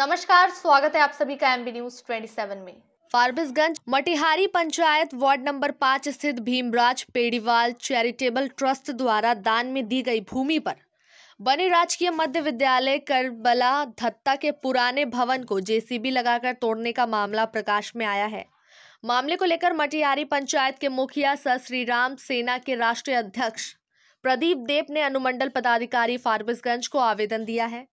नमस्कार स्वागत है आप सभी का एमबी न्यूज 27 में फारबिसगंज मटिहारी पंचायत वार्ड नंबर पाँच स्थित भीमराज पेड़ीवाल चैरिटेबल ट्रस्ट द्वारा दान में दी गई भूमि पर बने राजकीय मध्य विद्यालय करबला धत्ता के पुराने भवन को जेसीबी लगाकर तोड़ने का मामला प्रकाश में आया है मामले को लेकर मटिहारी पंचायत के मुखिया सर श्री राम सेना के राष्ट्रीय अध्यक्ष प्रदीप देव ने अनुमंडल पदाधिकारी फारबिसगंज को आवेदन दिया है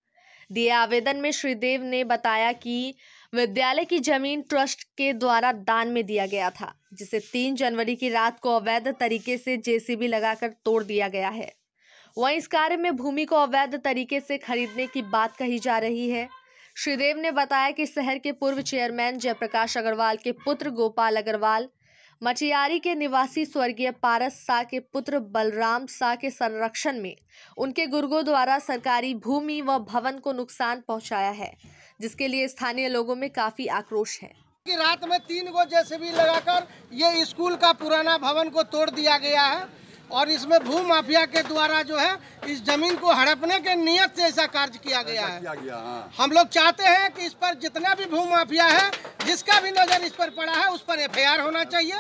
दिए आवेदन में श्रीदेव ने बताया कि विद्यालय की जमीन ट्रस्ट के द्वारा दान में दिया गया था जिसे तीन जनवरी की रात को अवैध तरीके से जेसीबी लगाकर तोड़ दिया गया है वहीं इस कार्य में भूमि को अवैध तरीके से खरीदने की बात कही जा रही है श्रीदेव ने बताया कि शहर के पूर्व चेयरमैन जयप्रकाश अग्रवाल के पुत्र गोपाल अग्रवाल मचियारी के निवासी स्वर्गीय पारस शाह के पुत्र बलराम शाह के संरक्षण में उनके गुर्गों द्वारा सरकारी भूमि व भवन को नुकसान पहुंचाया है जिसके लिए स्थानीय लोगों में काफी आक्रोश है कि रात में तीन गो जैसे भी लगाकर ये स्कूल का पुराना भवन को तोड़ दिया गया है और इसमें भू माफिया के द्वारा जो है इस जमीन को हड़पने के नियत से ऐसा कार्य किया गया है किया गया, हाँ। हम लोग चाहते हैं कि इस पर जितना भी भू माफिया है जिसका भी नजर इस पर पड़ा है उस पर एफ होना चाहिए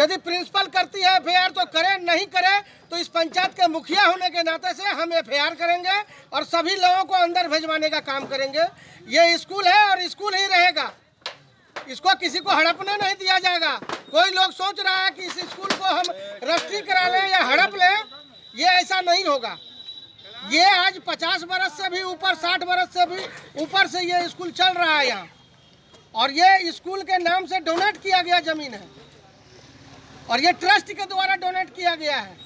यदि प्रिंसिपल करती है एफ तो करे नहीं करे तो इस पंचायत के मुखिया होने के नाते से हम एफ करेंगे और सभी लोगों को अंदर भेजवाने का काम करेंगे ये स्कूल है और स्कूल ही रहेगा इसको किसी को हड़पने नहीं दिया जाएगा कोई लोग सोच रहा है कि इस स्कूल को हम रस्ती करा लें या हड़प लें ये ऐसा नहीं होगा ये आज 50 बरस से भी ऊपर 60 बरस से भी ऊपर से ये स्कूल चल रहा है यहाँ और ये स्कूल के नाम से डोनेट किया गया ज़मीन है और ये ट्रस्ट के द्वारा डोनेट किया गया है